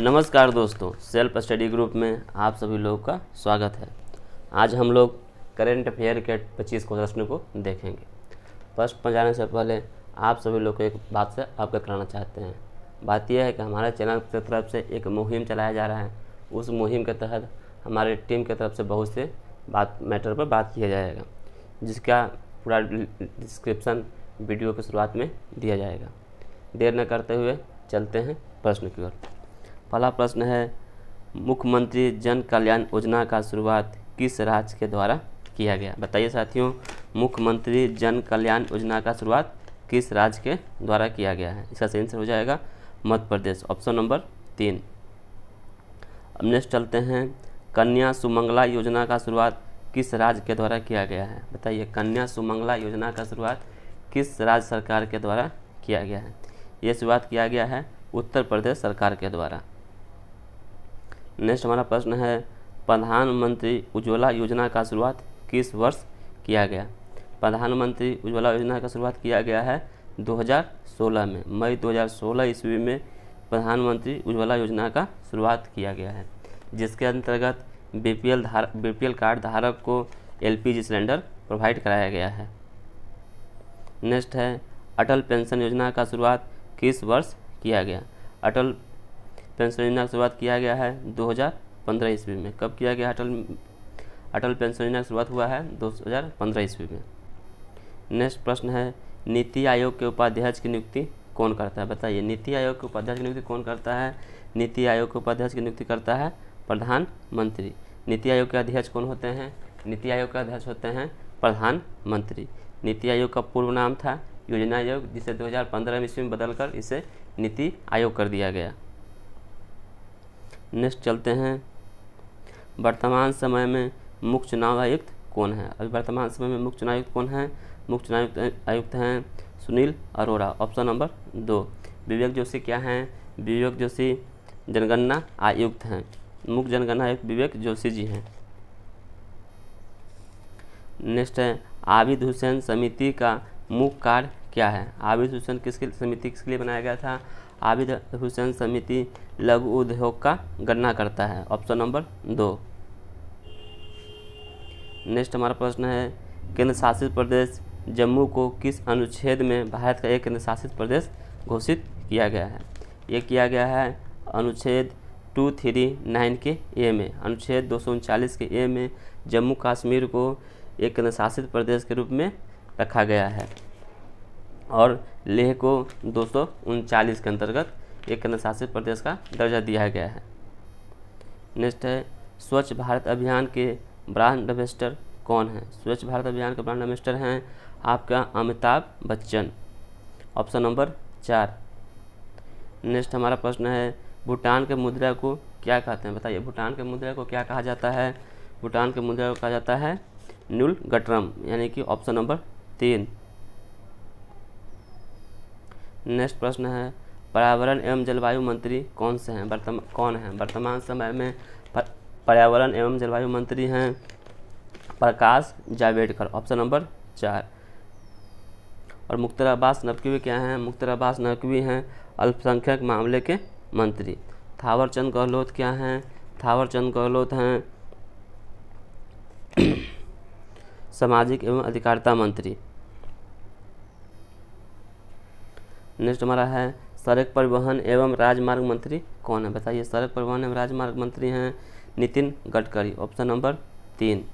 नमस्कार दोस्तों self study group में आप सभी लोगों का स्वागत है आज हम लोग करेंट अफेयर के पच्चीस प्रश्न को देखेंगे फर्स्ट पर जाने से पहले आप सभी लोग को एक बात से अवगत कराना चाहते हैं बात यह है कि हमारे चैनल की तरफ से एक मुहिम चलाया जा रहा है उस मुहिम के तहत हमारे टीम की तरफ से बहुत से बात मैटर पर बात किया जाएगा जिसका पूरा डिस्क्रिप्सन वीडियो की शुरुआत में दिया जाएगा देर न करते हुए चलते हैं प्रश्न की ओर पहला प्रश्न है मुख्यमंत्री जन कल्याण योजना का शुरुआत किस राज्य के द्वारा किया गया बताइए साथियों मुख्यमंत्री जन कल्याण योजना का शुरुआत किस राज्य के द्वारा किया गया है इसका सही आंसर हो जाएगा मध्य प्रदेश ऑप्शन नंबर तीन अब नेक्स्ट चलते हैं कन्या सुमंगला योजना का शुरुआत किस राज्य के द्वारा किया गया है बताइए कन्या सुमंगला योजना का शुरुआत किस राज्य सरकार के द्वारा किया गया है ये शुरुआत किया गया है उत्तर प्रदेश सरकार के द्वारा नेक्स्ट हमारा प्रश्न है प्रधानमंत्री उज्ज्वला योजना का शुरुआत किस वर्ष किया गया प्रधानमंत्री उज्ज्वला योजना का शुरुआत किया गया है 2016 में मई 2016 ईस्वी में प्रधानमंत्री उज्ज्वला योजना का शुरुआत किया गया है जिसके अंतर्गत B P L B P L card धारक को L P G cylinder provide कराया गया है नेक्स्ट है अटल पेंशन योजना का शुरुआत किस वर्ष किया गया अटल पेंशन योजना की शुरुआत किया गया है 2015 ईस्वी में कब किया गया अटल अटल पेंशन योजना की शुरुआत हुआ है 2015 ईस्वी में नेक्स्ट प्रश्न है नीति आयोग के उपाध्यक्ष की नियुक्ति कौन करता है बताइए नीति आयोग के उपाध्यक्ष की नियुक्ति कौन करता है नीति आयोग के उपाध्यक्ष की नियुक्ति करता है प्रधानमंत्री नीति आयोग के अध्यक्ष कौन होते हैं नीति आयोग के अध्यक्ष होते हैं प्रधानमंत्री नीति आयोग का पूर्व नाम था योजना आयोग जिसे 2015 पंद्रह ईस्वी में बदलकर इसे नीति आयोग कर दिया गया नेक्स्ट चलते हैं वर्तमान समय में मुख्य चुनाव आयुक्त कौन है अभी वर्तमान समय में मुख्य चुनाव आयुक्त कौन है मुख्य चुनाव आयुक्त हैं सुनील अरोड़ा ऑप्शन नंबर दो विवेक जोशी क्या हैं विवेक जोशी जनगणना आयुक्त हैं मुख्य जनगणना आयुक्त विवेक जोशी जी हैं नेक्स्ट है आबिद हुसैन समिति का मुख्य कार्य क्या है आबिद हुसैन किसके समिति किसके लिए बनाया गया था आबिद हुसैन समिति लघु उद्योग का गणना करता है ऑप्शन नंबर दो नेक्स्ट हमारा प्रश्न है केंद्र शासित प्रदेश जम्मू को किस अनुच्छेद में भारत का एक केंद्र शासित प्रदेश घोषित किया गया है ये किया गया है अनुच्छेद टू थ्री नाइन के ए में अनुच्छेद दो के ए में जम्मू कश्मीर को एक केंद्र शासित प्रदेश के रूप में रखा गया है और लेह को दो के अंतर्गत एक केंद्र शासित प्रदेश का दर्जा दिया गया है नेक्स्ट है स्वच्छ भारत अभियान के ब्रांड एम्बेस्टर कौन है स्वच्छ भारत अभियान के ब्रांड एम्बेस्टर हैं आपका अमिताभ बच्चन ऑप्शन नंबर चार नेक्स्ट हमारा प्रश्न है भूटान के मुद्रा को क्या कहते हैं बताइए भूटान के मुद्रा को क्या कहा जाता है भूटान के मुद्रा को कहा जाता है नूल गटरम यानी कि ऑप्शन नंबर तीन नेक्स्ट प्रश्न है पर्यावरण एवं जलवायु मंत्री कौन से हैं वर्तमान कौन हैं वर्तमान समय में पर्यावरण एवं जलवायु मंत्री हैं प्रकाश जावेडकर ऑप्शन नंबर चार और मुख्तर अब्बास नकवी क्या हैं मुख्तर अब्बास नकवी हैं अल्पसंख्यक मामले के मंत्री थावरचंद गहलोत क्या हैं थावरचंद गहलोत हैं सामाजिक एवं अधिकारिता मंत्री नेक्स्ट हमारा है सड़क परिवहन एवं राजमार्ग मंत्री कौन है बताइए सड़क परिवहन एवं राजमार्ग मंत्री हैं नितिन गडकरी ऑप्शन नंबर तीन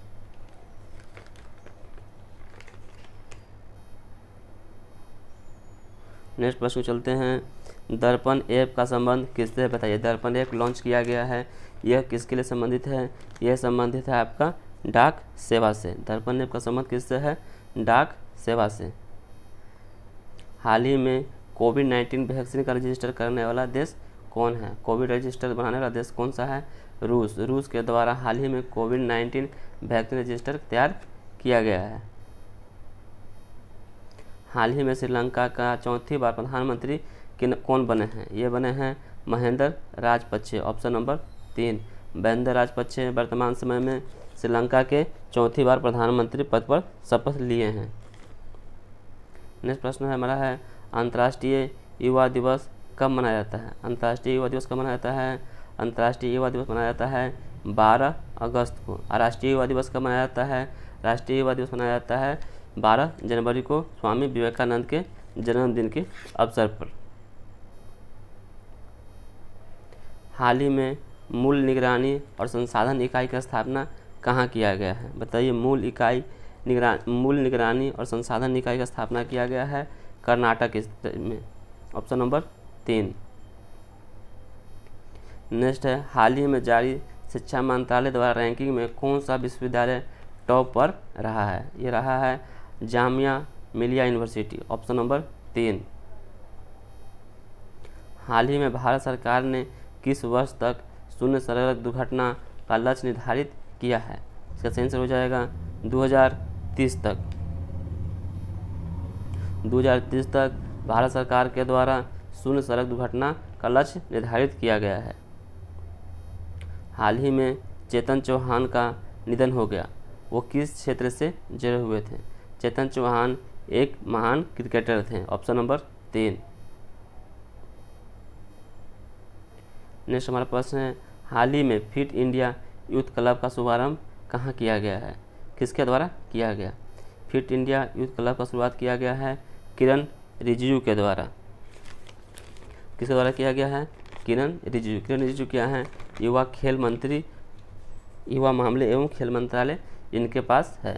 नेक्स्ट प्रश्न चलते हैं दर्पण ऐप का संबंध किससे है बताइए दर्पण ऐप लॉन्च किया गया है यह किसके लिए संबंधित है यह संबंधित है आपका डाक सेवा से दर्पण ऐप का संबंध किससे है डाक सेवा से हाल ही में कोविड नाइन्टीन वैक्सीन का रजिस्टर करने वाला देश कौन है कोविड रजिस्टर बनाने वाला देश कौन सा है रूस रूस के द्वारा हाल ही में कोविड नाइन्टीन वैक्सीन रजिस्टर तैयार किया गया है हाल ही में श्रीलंका का चौथी बार प्रधानमंत्री कौन बने हैं ये बने हैं महेंद्र राजपक्षे ऑप्शन नंबर तीन महेंद्र राजपक्षे वर्तमान समय में श्रीलंका के चौथी बार प्रधानमंत्री पद पर शपथ लिए हैं नेक्स्ट प्रश्न हमारा है अंतर्राष्ट्रीय युवा दिवस कब मनाया जाता है अंतर्राष्ट्रीय युवा दिवस कब मनाया जाता है अंतर्राष्ट्रीय युवा दिवस मनाया जाता है बारह अगस्त को राष्ट्रीय युवा दिवस कब मनाया जाता है राष्ट्रीय युवा दिवस मनाया जाता है बारह जनवरी को स्वामी विवेकानंद के जन्मदिन के अवसर पर हाल ही में मूल निगरानी और संसाधन इकाई का स्थापना कहाँ किया गया है बताइए मूल इकाई निगरान मूल निगरानी और संसाधन इकाई का स्थापना किया गया है कर्नाटक में ऑप्शन नंबर तीन नेक्स्ट है हाल ही में जारी शिक्षा मंत्रालय द्वारा रैंकिंग में कौन सा विश्वविद्यालय टॉप पर रहा है ये रहा है जामिया मिलिया यूनिवर्सिटी ऑप्शन नंबर तीन हाल ही में भारत सरकार ने किस वर्ष तक शून्य सड़क दुर्घटना का लक्ष्य निर्धारित किया है इसका सेंसर हो जाएगा 2030 तक 2030 तक भारत सरकार के द्वारा शून्य सड़क दुर्घटना का लक्ष्य निर्धारित किया गया है हाल ही में चेतन चौहान का निधन हो गया वो किस क्षेत्र से जुड़े हुए थे चेतन चौहान एक महान क्रिकेटर थे ऑप्शन नंबर तीन नेक्स्ट हमारा प्रश्न है हाल ही में फिट इंडिया यूथ क्लब का शुभारंभ कहाँ किया गया है किसके द्वारा किया गया फिट इंडिया यूथ क्लब का शुरुआत किया गया है किरण रिजिजू के द्वारा किसके द्वारा किया गया है किरण रिजिजू किरण रिजिजू क्या है युवा खेल मंत्री युवा मामले एवं खेल मंत्रालय इनके पास है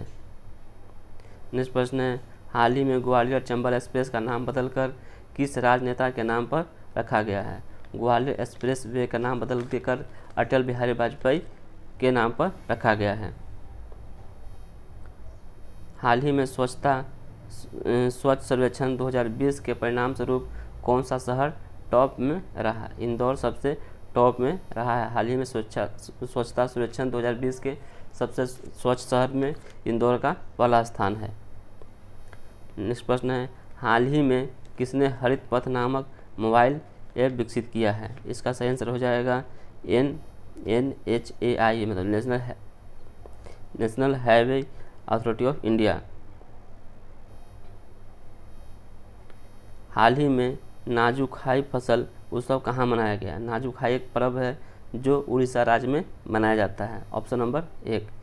नेक्स्ट प्रश्न है हाल ही में ग्वालियर चंबल एक्सप्रेस का नाम बदलकर किस राजनेता के नाम पर रखा गया है ग्वालियर एक्सप्रेस वे का नाम बदल देकर अटल बिहारी वाजपेयी के नाम पर रखा गया है हाल ही में स्वच्छता स्वच्छ सर्वेक्षण 2020 के परिणाम स्वरूप कौन सा शहर टॉप में रहा इंदौर सबसे टॉप में रहा है हाल ही में स्वच्छता स्वच्छता सर्वेक्षण 2020 के सबसे स्वच्छ शहर में इंदौर का पहला स्थान है नेक्स्ट प्रश्न है हाल ही में किसने हरित पथ नामक मोबाइल ऐप विकसित किया है इसका सही आंसर हो जाएगा N N H A I मतलब नेशनल है, national highway authority of India हाल ही में नाजुखाई फसल उत्सव कहाँ मनाया गया नाजुखाई एक पर्व है जो उड़ीसा राज्य में मनाया जाता है ऑप्शन नंबर एक